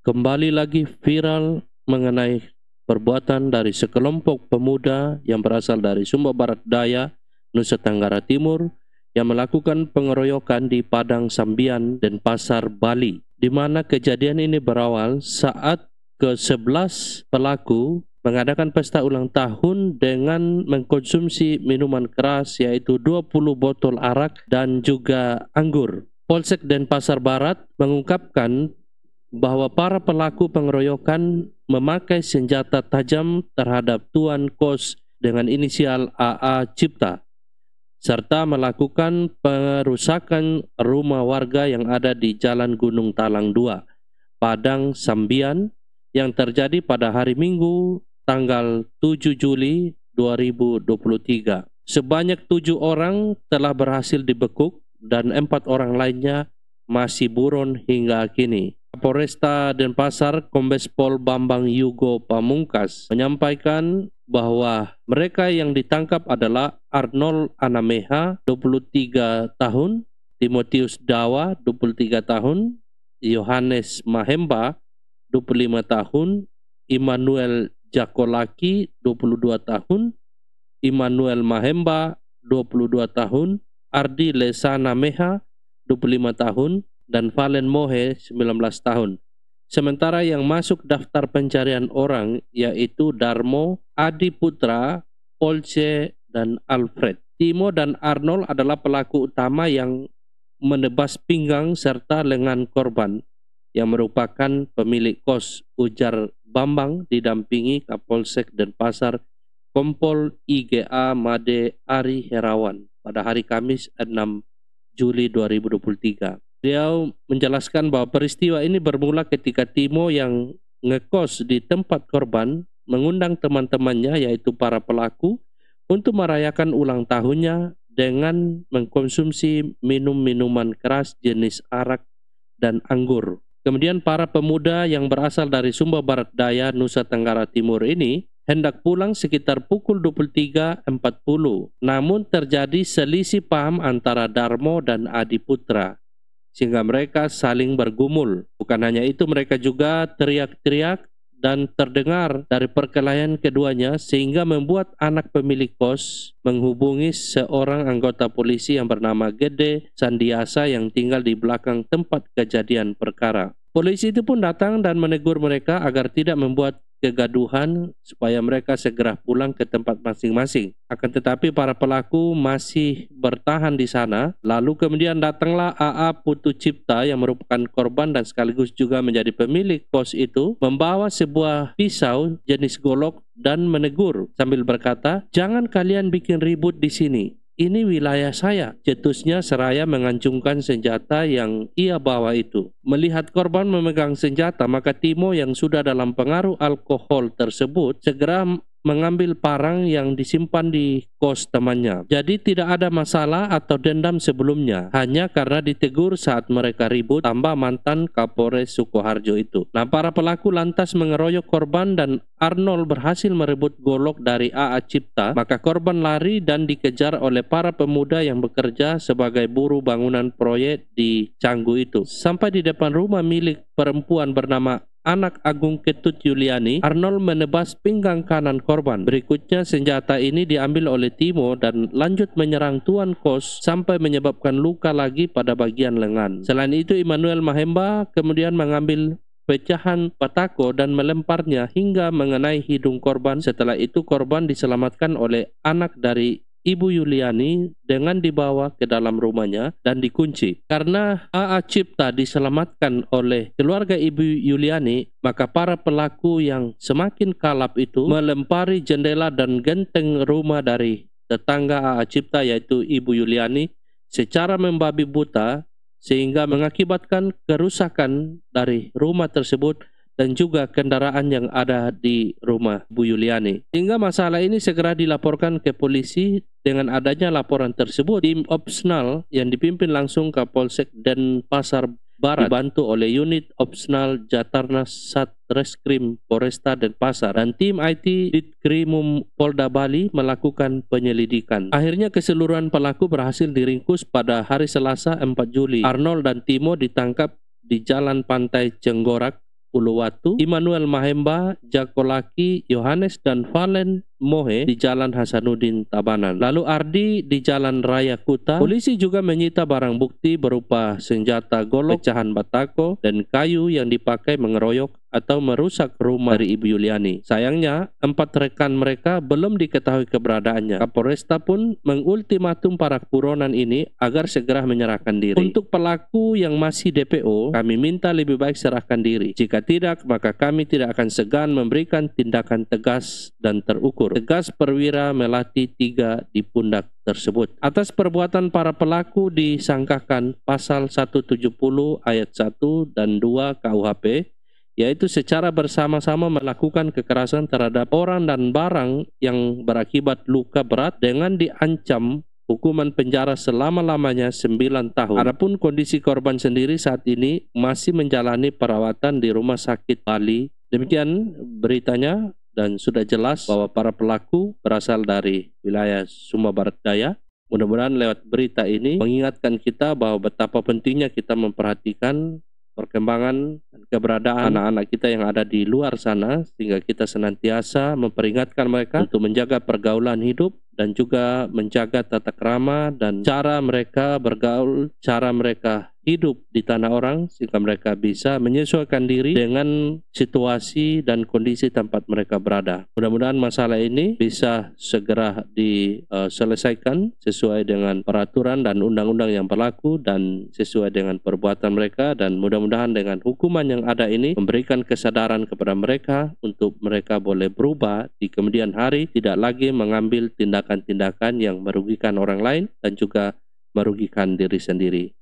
kembali lagi viral mengenai perbuatan dari sekelompok pemuda yang berasal dari Sumba Barat Daya, Nusa Tenggara Timur yang melakukan pengeroyokan di Padang Sambian dan Pasar Bali, di mana kejadian ini berawal saat ke-11 pelaku mengadakan pesta ulang tahun dengan mengkonsumsi minuman keras yaitu 20 botol arak dan juga anggur. Polsek Denpasar Barat mengungkapkan bahwa para pelaku pengeroyokan memakai senjata tajam terhadap Tuan Kos dengan inisial AA Cipta, serta melakukan perusakan rumah warga yang ada di Jalan Gunung Talang 2, Padang Sambian, yang terjadi pada hari Minggu tanggal 7 Juli 2023. Sebanyak tujuh orang telah berhasil dibekuk dan empat orang lainnya masih buron hingga kini. Kapolresta Denpasar Kombes Pol Bambang Yugo Pamungkas menyampaikan bahwa mereka yang ditangkap adalah Arnold Anameha 23 tahun, Timotius Dawa 23 tahun, Yohanes Mahemba 25 tahun, Immanuel Jakolaki 22 tahun, Immanuel Mahemba 22 tahun, Ardi Lesana Meha 25 tahun, dan Valen Mohe 19 tahun. Sementara yang masuk daftar pencarian orang yaitu Darmo, Adi Putra, Polce dan Alfred. Timo dan Arnold adalah pelaku utama yang menebas pinggang serta lengan korban yang merupakan pemilik kos ujar Bambang didampingi Kapolsek dan Pasar Kompol IGA Made Ari Herawan pada hari Kamis 6 Juli 2023. Beliau menjelaskan bahwa peristiwa ini bermula ketika Timo yang ngekos di tempat korban mengundang teman-temannya yaitu para pelaku untuk merayakan ulang tahunnya dengan mengkonsumsi minum-minuman keras jenis arak dan anggur. Kemudian para pemuda yang berasal dari Sumba Barat Daya, Nusa Tenggara Timur ini hendak pulang sekitar pukul 23.40. Namun terjadi selisih paham antara Darmo dan Adi Putra sehingga mereka saling bergumul. Bukan hanya itu, mereka juga teriak-teriak dan terdengar dari perkelahian keduanya sehingga membuat anak pemilik kos menghubungi seorang anggota polisi yang bernama Gede Sandiasa yang tinggal di belakang tempat kejadian perkara. Polisi itu pun datang dan menegur mereka agar tidak membuat kegaduhan supaya mereka segera pulang ke tempat masing-masing. Akan tetapi para pelaku masih bertahan di sana. Lalu kemudian datanglah AA Putu Cipta yang merupakan korban dan sekaligus juga menjadi pemilik kos itu membawa sebuah pisau jenis golok dan menegur sambil berkata, "Jangan kalian bikin ribut di sini ini wilayah saya. Cetusnya seraya mengancungkan senjata yang ia bawa itu. Melihat korban memegang senjata, maka Timo yang sudah dalam pengaruh alkohol tersebut segera mengambil parang yang disimpan di kos temannya. Jadi tidak ada masalah atau dendam sebelumnya, hanya karena ditegur saat mereka ribut tambah mantan Kapolres Sukoharjo itu. Nah, para pelaku lantas mengeroyok korban dan Arnold berhasil merebut golok dari AA Cipta, maka korban lari dan dikejar oleh para pemuda yang bekerja sebagai buru bangunan proyek di Canggu itu. Sampai di depan rumah milik perempuan bernama anak Agung Ketut Yuliani, Arnold menebas pinggang kanan korban. Berikutnya senjata ini diambil oleh Timo dan lanjut menyerang Tuan Kos sampai menyebabkan luka lagi pada bagian lengan. Selain itu Immanuel Mahemba kemudian mengambil pecahan patako dan melemparnya hingga mengenai hidung korban. Setelah itu korban diselamatkan oleh anak dari Ibu Yuliani dengan dibawa ke dalam rumahnya dan dikunci. Karena AA Cipta diselamatkan oleh keluarga Ibu Yuliani, maka para pelaku yang semakin kalap itu melempari jendela dan genteng rumah dari tetangga AA Cipta yaitu Ibu Yuliani secara membabi buta sehingga mengakibatkan kerusakan dari rumah tersebut dan juga kendaraan yang ada di rumah Bu Yuliani. Sehingga masalah ini segera dilaporkan ke polisi dengan adanya laporan tersebut, tim opsional yang dipimpin langsung Kapolsek dan Pasar Barat dibantu oleh unit opsional Jatarnas Satreskrim Polresta dan Pasar dan tim IT Ditkrimum Polda Bali melakukan penyelidikan. Akhirnya keseluruhan pelaku berhasil diringkus pada hari Selasa 4 Juli. Arnold dan Timo ditangkap di Jalan Pantai Cenggorak, Uluwatu, Immanuel Mahemba, Jakolaki, Yohanes dan Valen Mohe di Jalan Hasanuddin Tabanan. Lalu Ardi di Jalan Raya Kuta. Polisi juga menyita barang bukti berupa senjata golok, pecahan batako, dan kayu yang dipakai mengeroyok atau merusak rumah dari Ibu Yuliani. Sayangnya, empat rekan mereka belum diketahui keberadaannya. Kapolresta pun mengultimatum para buronan ini agar segera menyerahkan diri. Untuk pelaku yang masih DPO, kami minta lebih baik serahkan diri. Jika tidak, maka kami tidak akan segan memberikan tindakan tegas dan terukur. Tegas perwira melati tiga di pundak tersebut. Atas perbuatan para pelaku disangkakan pasal 170 ayat 1 dan 2 KUHP yaitu secara bersama-sama melakukan kekerasan terhadap orang dan barang yang berakibat luka berat dengan diancam hukuman penjara selama-lamanya 9 tahun. Adapun kondisi korban sendiri saat ini masih menjalani perawatan di Rumah Sakit Bali. Demikian beritanya dan sudah jelas bahwa para pelaku berasal dari wilayah Sumba Barat Daya. Mudah-mudahan lewat berita ini mengingatkan kita bahwa betapa pentingnya kita memperhatikan perkembangan dan keberadaan anak-anak kita yang ada di luar sana sehingga kita senantiasa memperingatkan mereka untuk menjaga pergaulan hidup dan juga menjaga tata krama dan cara mereka bergaul, cara mereka hidup di tanah orang sehingga mereka bisa menyesuaikan diri dengan situasi dan kondisi tempat mereka berada. Mudah-mudahan masalah ini bisa segera diselesaikan sesuai dengan peraturan dan undang-undang yang berlaku dan sesuai dengan perbuatan mereka dan mudah-mudahan dengan hukuman yang ada ini memberikan kesadaran kepada mereka untuk mereka boleh berubah di kemudian hari tidak lagi mengambil tindakan-tindakan yang merugikan orang lain dan juga merugikan diri sendiri.